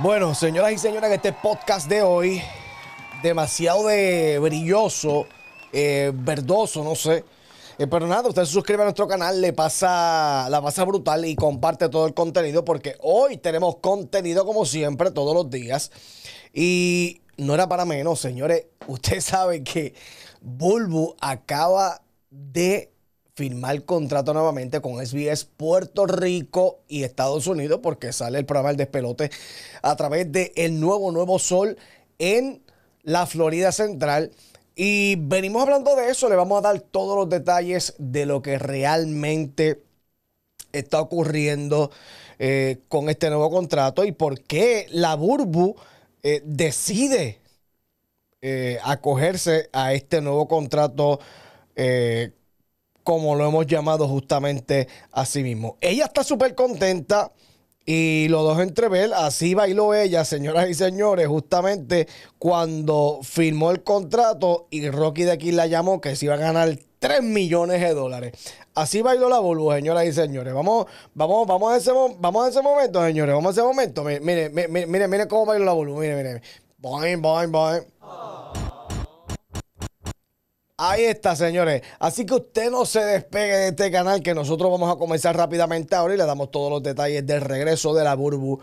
Bueno, señoras y señores, este podcast de hoy, demasiado de brilloso, eh, verdoso, no sé. Eh, pero nada, usted se suscribe a nuestro canal, le pasa, la pasa brutal y comparte todo el contenido porque hoy tenemos contenido como siempre, todos los días. Y no era para menos, señores. Usted sabe que Bulbu acaba de firmar contrato nuevamente con SBS Puerto Rico y Estados Unidos porque sale el programa El Despelote a través de El Nuevo Nuevo Sol en la Florida Central. Y venimos hablando de eso, le vamos a dar todos los detalles de lo que realmente está ocurriendo eh, con este nuevo contrato y por qué la Burbu eh, decide eh, acogerse a este nuevo contrato como lo hemos llamado justamente a sí mismo. Ella está súper contenta. Y los dos entrever, así bailó ella, señoras y señores, justamente cuando firmó el contrato y Rocky de aquí la llamó que se iba a ganar 3 millones de dólares. Así bailó la volú, señoras y señores. Vamos, vamos, vamos a ese, vamos a ese momento, señores, vamos a ese momento. Miren, miren, miren, cómo bailó la volú, miren, miren. Boing, boing, boing. Ahí está, señores. Así que usted no se despegue de este canal que nosotros vamos a comenzar rápidamente ahora y le damos todos los detalles del regreso de la Burbu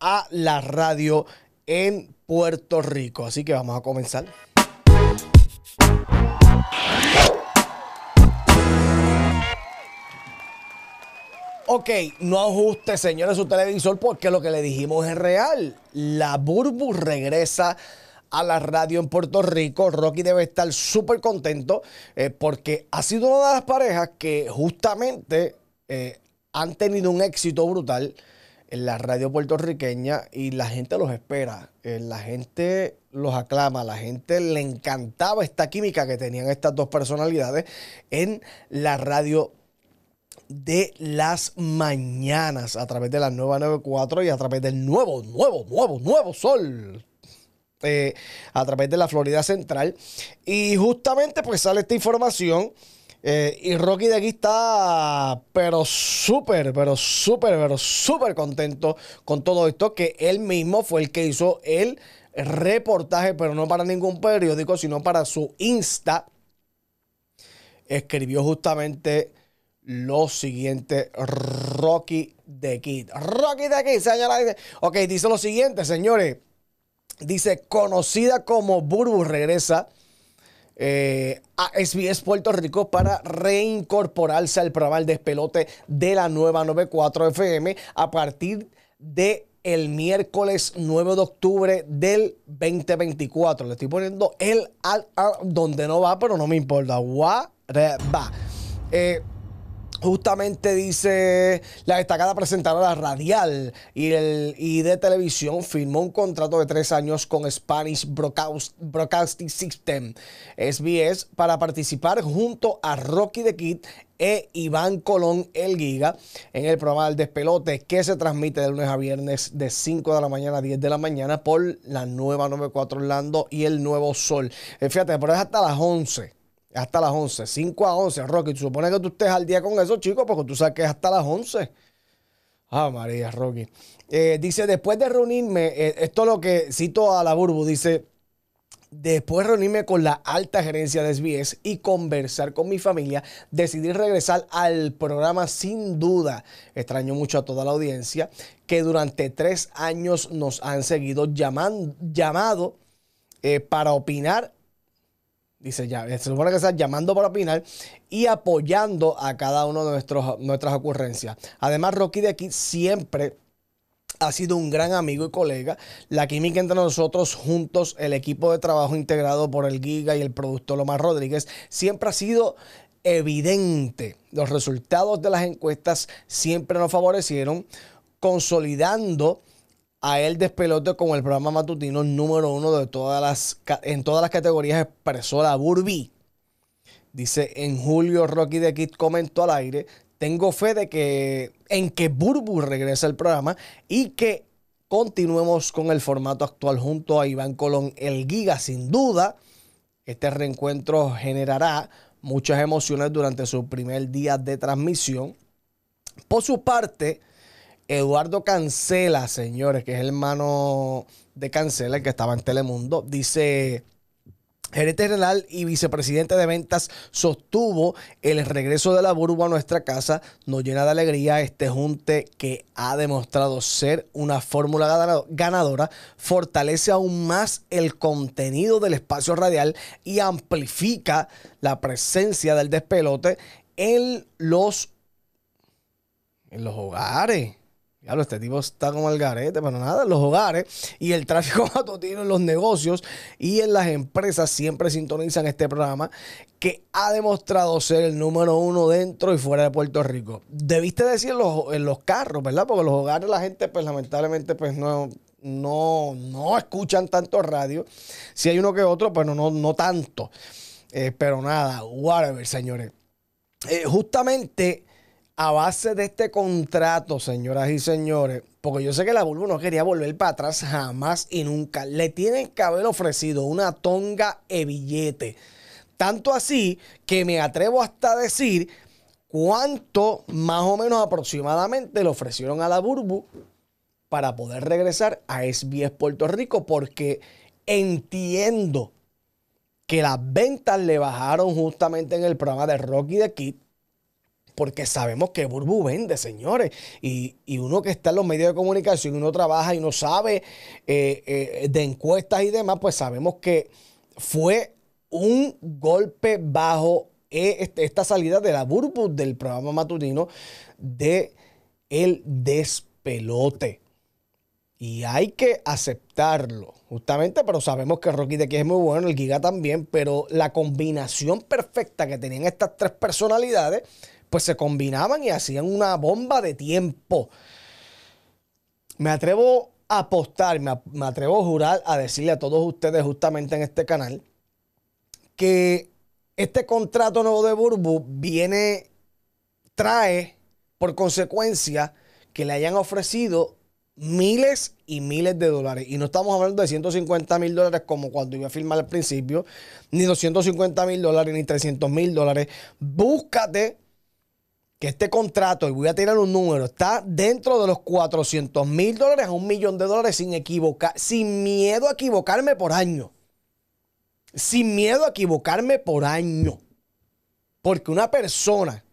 a la radio en Puerto Rico. Así que vamos a comenzar. Ok, no ajuste, señores, su televisor porque lo que le dijimos es real. La Burbu regresa a la radio en Puerto Rico. Rocky debe estar súper contento eh, porque ha sido una de las parejas que justamente eh, han tenido un éxito brutal en la radio puertorriqueña y la gente los espera, eh, la gente los aclama, la gente le encantaba esta química que tenían estas dos personalidades en la radio de las mañanas a través de la nueva 94 y a través del nuevo, nuevo, nuevo, nuevo sol eh, a través de la Florida Central. Y justamente pues sale esta información. Eh, y Rocky de aquí está, pero súper, pero súper, pero súper contento con todo esto, que él mismo fue el que hizo el reportaje, pero no para ningún periódico, sino para su Insta. Escribió justamente lo siguiente, Rocky de Kid. Rocky de aquí señora. Ok, dice lo siguiente, señores. Dice, conocida como Burbu regresa eh, a SBS Puerto Rico para reincorporarse al programa El Despelote de la nueva 94 FM a partir de el miércoles 9 de octubre del 2024. Le estoy poniendo el al, donde no va, pero no me importa. What? va. Eh, Justamente dice, la destacada presentadora radial y, de televisión firmó un contrato de tres años con Spanish Broadcasting System, SBS, para participar junto a Rocky the Kid e Iván Colón El Giga en el programa del Despelote que se transmite de lunes a viernes de 5 de la mañana a 10 de la mañana por la nueva 94 Orlando y el Nuevo Sol. Eh, fíjate, pero es hasta las 11 hasta las 11, 5 a 11, Rocky. ¿tú supone que tú estés al día con eso, chicos, porque tú sabes que es hasta las 11. Ah, María, Rocky. Eh, dice, después de reunirme, eh, esto es lo que cito a la Burbu, dice, después de reunirme con la alta gerencia de SBS y conversar con mi familia, decidí regresar al programa sin duda. Extraño mucho a toda la audiencia que durante tres años nos han seguido llamando, llamado eh, para opinar Dice, ya, eh, se supone que estar llamando para opinar y apoyando a cada uno de nuestros, nuestras ocurrencias. Además, Rocky de aquí siempre ha sido un gran amigo y colega. La química entre nosotros juntos, el equipo de trabajo integrado por el Giga y el productor Lomar Rodríguez, siempre ha sido evidente. Los resultados de las encuestas siempre nos favorecieron, consolidando a él despelote con el programa matutino número uno de todas las, en todas las categorías expresó la Burby. Dice, en julio Rocky de Kid comentó al aire, tengo fe de que en que Burbu regrese al programa y que continuemos con el formato actual junto a Iván Colón el Giga. Sin duda, este reencuentro generará muchas emociones durante su primer día de transmisión. Por su parte, Eduardo Cancela, señores, que es el hermano de Cancela, el que estaba en Telemundo, dice... Gerente general y vicepresidente de ventas sostuvo el regreso de la burbuja a nuestra casa. Nos llena de alegría este junte que ha demostrado ser una fórmula ganadora. Fortalece aún más el contenido del espacio radial y amplifica la presencia del despelote en los, en los hogares. Claro, este tipo está como el garete, pero nada, los hogares y el tráfico matutino en los negocios y en las empresas siempre sintonizan este programa que ha demostrado ser el número uno dentro y fuera de Puerto Rico. Debiste decir en los carros, ¿verdad? Porque los hogares la gente, pues lamentablemente, pues no, no, escuchan tanto radio. Si hay uno que otro, pues no, no tanto. Eh, pero nada, whatever, señores. Eh, justamente a base de este contrato, señoras y señores, porque yo sé que la Burbu no quería volver para atrás jamás y nunca, le tienen que haber ofrecido una tonga e billete. Tanto así que me atrevo hasta a decir cuánto más o menos aproximadamente le ofrecieron a la Burbu para poder regresar a SBS Puerto Rico, porque entiendo que las ventas le bajaron justamente en el programa de Rocky de Kid porque sabemos que Burbu vende, señores. Y, uno que está en los medios de comunicación, uno trabaja y uno sabe eh, eh, de encuestas y demás, pues sabemos que fue un golpe bajo eh, este, esta salida de la Burbu del programa matutino de el despelote. Y hay que aceptarlo, justamente, pero sabemos que Rocky de aquí es muy bueno, el Giga también, pero la combinación perfecta que tenían estas tres personalidades pues se combinaban y hacían una bomba de tiempo. Me atrevo a apostar, me, atrevo a jurar a decirle a todos ustedes justamente en este canal que este contrato nuevo de Burbu viene, trae por consecuencia que le hayan ofrecido miles y miles de dólares. Y no estamos hablando de 150 mil dólares como cuando iba a firmar al principio, ni 250 mil dólares, ni 300 mil dólares. Búscate que este contrato, y voy a tirar un número, está dentro de los 400 mil dólares a un millón de dólares sin equivocar, sin miedo a equivocarme por año. Sin miedo a equivocarme por año. Porque una persona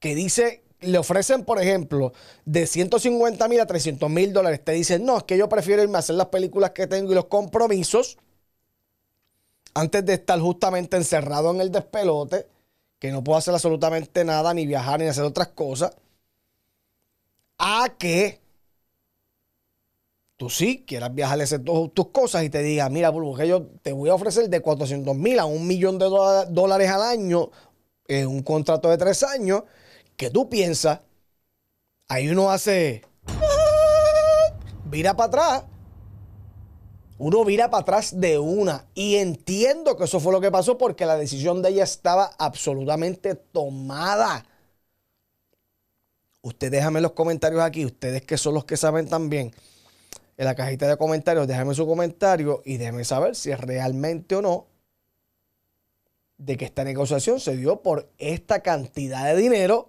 que dice, le ofrecen, por ejemplo, de 150 mil a 300 mil dólares, te dicen, no, es que yo prefiero irme a hacer las películas que tengo y los compromisos antes de estar justamente encerrado en el despelote que no puedo hacer absolutamente nada, ni viajar, ni hacer otras cosas, a que tú sí quieras viajar, hacer tus cosas y te diga, mira, Bulbo, que yo te voy a ofrecer de 400 mil a un millón de dólares al año en un contrato de tres años, que tú piensas, ahí uno hace, vira ah, para atrás uno vira para atrás de una. Y entiendo que eso fue lo que pasó porque la decisión de ella estaba absolutamente tomada. Usted déjame los comentarios aquí, ustedes que son los que saben también. En la cajita de comentarios, déjame su comentario y déjame saber si es realmente o no de que esta negociación se dio por esta cantidad de dinero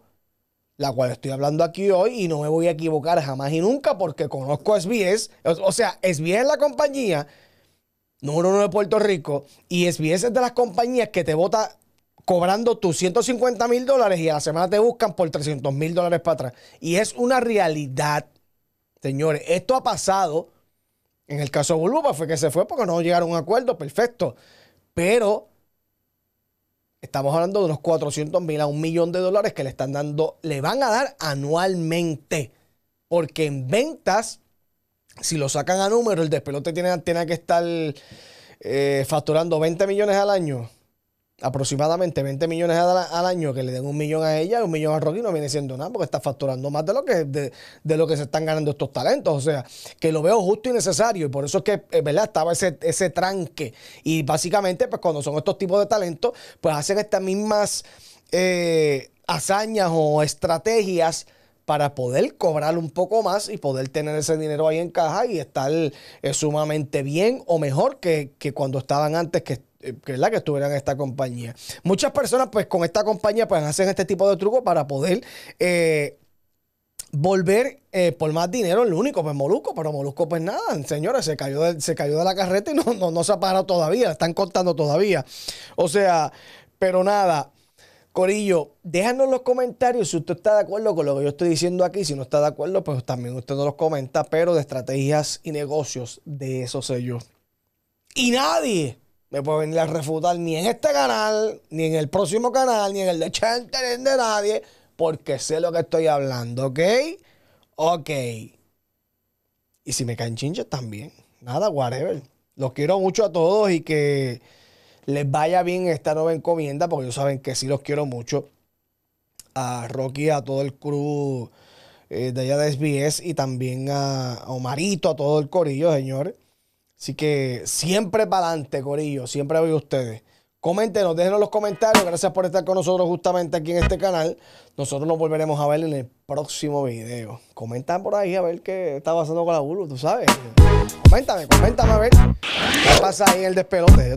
la cual estoy hablando aquí hoy y no me voy a equivocar jamás y nunca porque conozco SBS, o sea, SBS es la compañía número uno de Puerto Rico y SBS es de las compañías que te vota cobrando tus 150 mil dólares y a la semana te buscan por 300 mil dólares para atrás. Y es una realidad, señores. Esto ha pasado. En el caso de Bulbo, pues, fue que se fue porque no llegaron a un acuerdo, perfecto. Pero Estamos hablando de unos 400 mil a un millón de dólares que le están dando, le van a dar anualmente. Porque en ventas, si lo sacan a número, el despelote tiene, tiene que estar eh, facturando 20 millones al año aproximadamente 20 millones al, año, que le den un millón a ella y un millón a Rocky no viene siendo nada porque está facturando más de lo que de, lo que se están ganando estos talentos. O sea, que lo veo justo y necesario y por eso es que, eh, ¿verdad? Estaba ese, ese tranque. Y básicamente, pues cuando son estos tipos de talentos, pues hacen estas mismas eh, hazañas o estrategias para poder cobrar un poco más y poder tener ese dinero ahí en caja y estar eh, sumamente bien o mejor que, que cuando estaban antes, que eh, que la que estuvieran en esta compañía. Muchas personas, pues, con esta compañía, pues, hacen este tipo de trucos para poder eh, volver eh, por más dinero el único, pues Molusco, pero Molusco, pues nada, señores, se cayó de, se cayó de la carreta y no, no, se ha parado todavía, están cortando todavía. O sea, pero nada. Corillo, déjanos los comentarios si usted está de acuerdo con lo que yo estoy diciendo aquí. Si no está de acuerdo, pues también usted nos los comenta, pero de estrategias y negocios de esos sellos. Y nadie me puede venir a refutar ni en este canal, ni en el próximo canal, ni en el de Chente, ni de nadie, porque sé lo que estoy hablando, ¿ok? Ok. Y si me caen chinches también. Nada, whatever. Los quiero mucho a todos y que les vaya bien esta nueva encomienda, porque ellos saben que sí los quiero mucho. A Rocky, a todo el crew eh, de allá de SBS y también a Omarito, a todo el corillo, señores. Así que siempre para adelante, Corillo. Siempre voy ustedes. Coméntenos, déjenos los comentarios. Gracias por estar con nosotros justamente aquí en este canal. Nosotros nos volveremos a ver en el próximo video. Comentan por ahí a ver qué está pasando con la Bulu, tú sabes. Coméntame, coméntame a ver qué pasa ahí en el despelote,